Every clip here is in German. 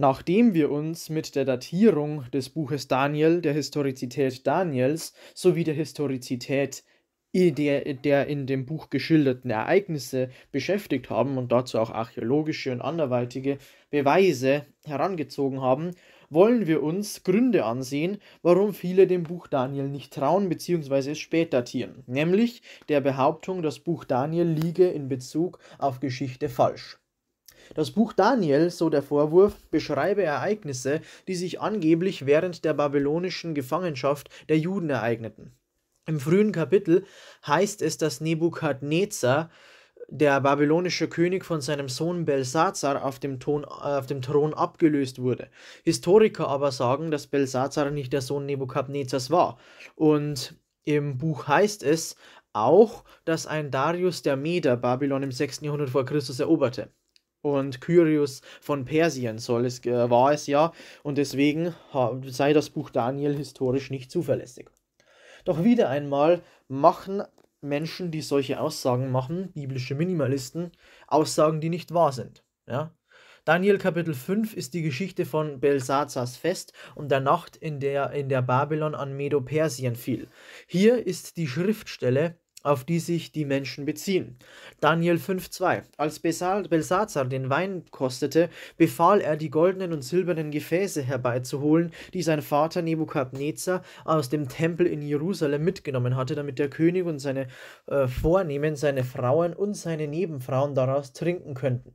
Nachdem wir uns mit der Datierung des Buches Daniel, der Historizität Daniels sowie der Historizität der, der in dem Buch geschilderten Ereignisse beschäftigt haben und dazu auch archäologische und anderweitige Beweise herangezogen haben, wollen wir uns Gründe ansehen, warum viele dem Buch Daniel nicht trauen bzw. es spät datieren, nämlich der Behauptung, das Buch Daniel liege in Bezug auf Geschichte falsch. Das Buch Daniel, so der Vorwurf, beschreibe Ereignisse, die sich angeblich während der babylonischen Gefangenschaft der Juden ereigneten. Im frühen Kapitel heißt es, dass Nebukadnezar, der babylonische König von seinem Sohn Belsazar auf dem, Ton, äh, auf dem Thron abgelöst wurde. Historiker aber sagen, dass Belsazar nicht der Sohn Nebukadnezars war. Und im Buch heißt es auch, dass ein Darius der Meder Babylon im 6. Jahrhundert vor Christus eroberte und Kyrios von Persien soll es, äh, war es ja, und deswegen sei das Buch Daniel historisch nicht zuverlässig. Doch wieder einmal machen Menschen, die solche Aussagen machen, biblische Minimalisten, Aussagen, die nicht wahr sind. Ja? Daniel Kapitel 5 ist die Geschichte von Belsazars Fest und der Nacht, in der, in der Babylon an Medo-Persien fiel. Hier ist die Schriftstelle auf die sich die Menschen beziehen. Daniel 5,2 Als Belsazar den Wein kostete, befahl er, die goldenen und silbernen Gefäße herbeizuholen, die sein Vater Nebukadnezar aus dem Tempel in Jerusalem mitgenommen hatte, damit der König und seine äh, Vornehmen, seine Frauen und seine Nebenfrauen daraus trinken könnten.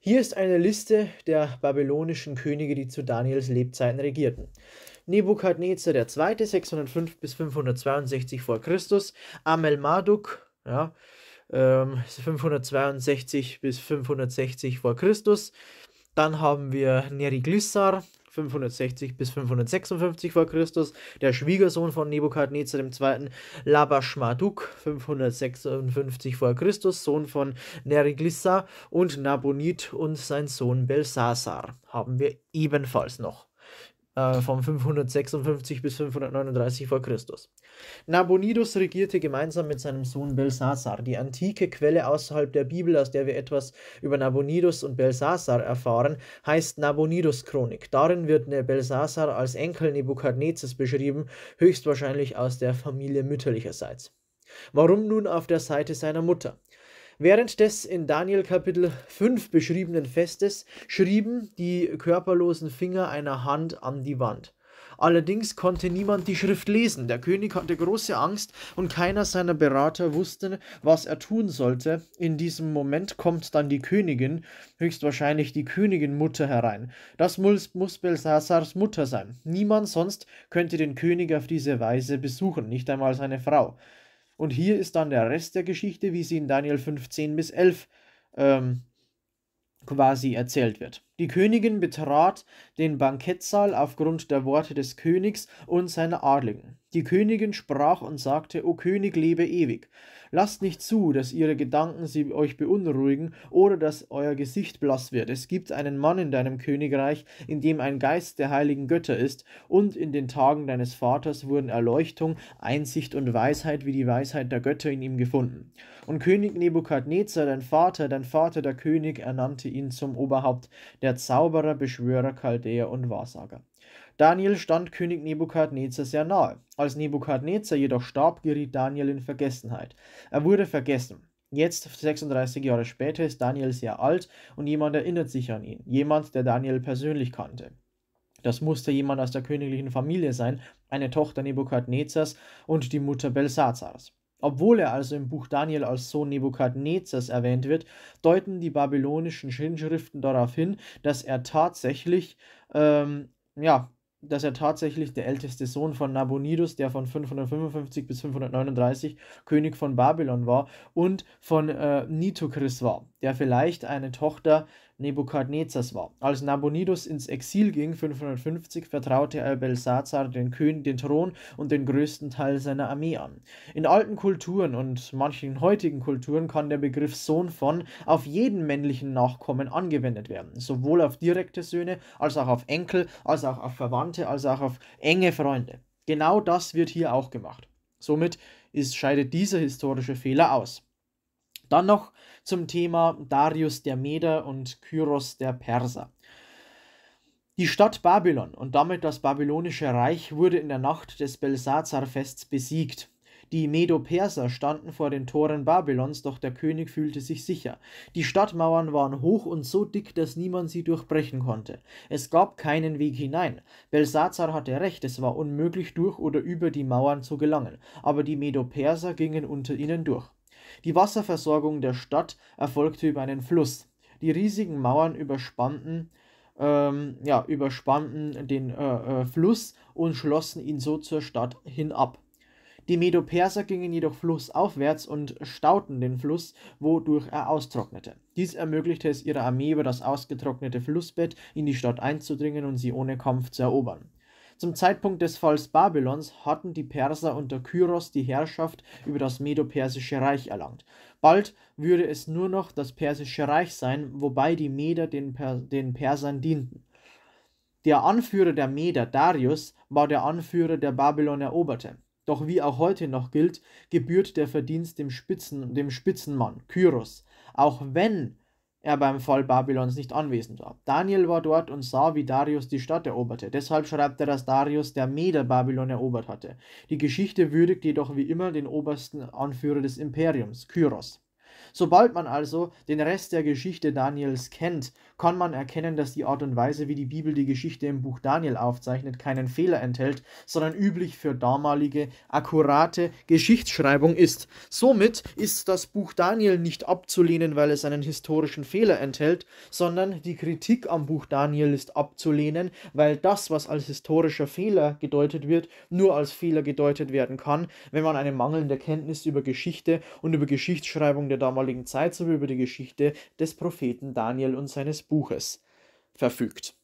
Hier ist eine Liste der babylonischen Könige, die zu Daniels Lebzeiten regierten. Nebukadnezar II. 605 bis 562 vor Christus, Amelmarduk, ja, ähm, 562 bis 560 vor Christus. Dann haben wir Neriglissar, 560 bis 556 vor Christus, der Schwiegersohn von Nebukadnezar II. Labashmaduk 556 vor Christus, Sohn von Neriglissar und Nabonid und sein Sohn Belsasar haben wir ebenfalls noch. Äh, von 556 bis 539 v. Chr. Nabonidus regierte gemeinsam mit seinem Sohn Belsasar. Die antike Quelle außerhalb der Bibel, aus der wir etwas über Nabonidus und Belsasar erfahren, heißt Nabonidus-Chronik. Darin wird Belsasar als Enkel Nebukadnezes beschrieben, höchstwahrscheinlich aus der Familie mütterlicherseits. Warum nun auf der Seite seiner Mutter? Während des in Daniel Kapitel 5 beschriebenen Festes schrieben die körperlosen Finger einer Hand an die Wand. Allerdings konnte niemand die Schrift lesen. Der König hatte große Angst und keiner seiner Berater wusste, was er tun sollte. In diesem Moment kommt dann die Königin, höchstwahrscheinlich die Königinmutter herein. Das muss, muss Belsasars Mutter sein. Niemand sonst könnte den König auf diese Weise besuchen, nicht einmal seine Frau. Und hier ist dann der Rest der Geschichte, wie sie in Daniel 15 bis 11 ähm, quasi erzählt wird. Die Königin betrat den Bankettsaal aufgrund der Worte des Königs und seiner Adligen. Die Königin sprach und sagte, O König, lebe ewig. Lasst nicht zu, dass ihre Gedanken sie euch beunruhigen oder dass euer Gesicht blass wird. Es gibt einen Mann in deinem Königreich, in dem ein Geist der heiligen Götter ist, und in den Tagen deines Vaters wurden Erleuchtung, Einsicht und Weisheit wie die Weisheit der Götter in ihm gefunden. Und König Nebukadnezar, dein Vater, dein Vater der König, ernannte ihn zum Oberhaupt der Zauberer, Beschwörer, Chaldäer und Wahrsager. Daniel stand König Nebukadnezar sehr nahe. Als Nebukadnezar jedoch starb, geriet Daniel in Vergessenheit. Er wurde vergessen. Jetzt, 36 Jahre später, ist Daniel sehr alt und jemand erinnert sich an ihn. Jemand, der Daniel persönlich kannte. Das musste jemand aus der königlichen Familie sein, eine Tochter Nebukadnezars und die Mutter Belsazars. Obwohl er also im Buch Daniel als Sohn Nebukadnezars erwähnt wird, deuten die babylonischen Schinschriften darauf hin, dass er tatsächlich ähm, ja, dass er tatsächlich der älteste Sohn von Nabonidus, der von 555 bis 539 König von Babylon war und von äh, Nitokris war der vielleicht eine Tochter Nebukadnezars war. Als Nabonidus ins Exil ging, 550, vertraute er Belsazar den König, den Thron und den größten Teil seiner Armee an. In alten Kulturen und manchen heutigen Kulturen kann der Begriff Sohn von auf jeden männlichen Nachkommen angewendet werden, sowohl auf direkte Söhne als auch auf Enkel, als auch auf Verwandte, als auch auf enge Freunde. Genau das wird hier auch gemacht. Somit ist, scheidet dieser historische Fehler aus. Dann noch zum Thema Darius der Meder und Kyros der Perser. Die Stadt Babylon und damit das babylonische Reich wurde in der Nacht des Belsazar-Fests besiegt. Die Medo-Perser standen vor den Toren Babylons, doch der König fühlte sich sicher. Die Stadtmauern waren hoch und so dick, dass niemand sie durchbrechen konnte. Es gab keinen Weg hinein. Belsazar hatte recht, es war unmöglich, durch oder über die Mauern zu gelangen, aber die Medo-Perser gingen unter ihnen durch. Die Wasserversorgung der Stadt erfolgte über einen Fluss. Die riesigen Mauern überspannten, ähm, ja, überspannten den äh, äh, Fluss und schlossen ihn so zur Stadt hin ab. Die Medo-Perser gingen jedoch flussaufwärts und stauten den Fluss, wodurch er austrocknete. Dies ermöglichte es ihrer Armee über das ausgetrocknete Flussbett in die Stadt einzudringen und sie ohne Kampf zu erobern. Zum Zeitpunkt des Falls Babylons hatten die Perser unter Kyros die Herrschaft über das Medo-Persische Reich erlangt. Bald würde es nur noch das Persische Reich sein, wobei die Meder den, per den Persern dienten. Der Anführer der Meder, Darius, war der Anführer der Babylon eroberte. Doch wie auch heute noch gilt, gebührt der Verdienst dem, Spitzen, dem Spitzenmann, Kyros. Auch wenn er beim Fall Babylons nicht anwesend war. Daniel war dort und sah, wie Darius die Stadt eroberte. Deshalb schreibt er, dass Darius der Meder Babylon erobert hatte. Die Geschichte würdigt jedoch wie immer den obersten Anführer des Imperiums, Kyros. Sobald man also den Rest der Geschichte Daniels kennt, kann man erkennen, dass die Art und Weise, wie die Bibel die Geschichte im Buch Daniel aufzeichnet, keinen Fehler enthält, sondern üblich für damalige akkurate Geschichtsschreibung ist. Somit ist das Buch Daniel nicht abzulehnen, weil es einen historischen Fehler enthält, sondern die Kritik am Buch Daniel ist abzulehnen, weil das, was als historischer Fehler gedeutet wird, nur als Fehler gedeutet werden kann, wenn man eine mangelnde Kenntnis über Geschichte und über Geschichtsschreibung der damaligen Zeit sowie über die Geschichte des Propheten Daniel und seines Buches verfügt.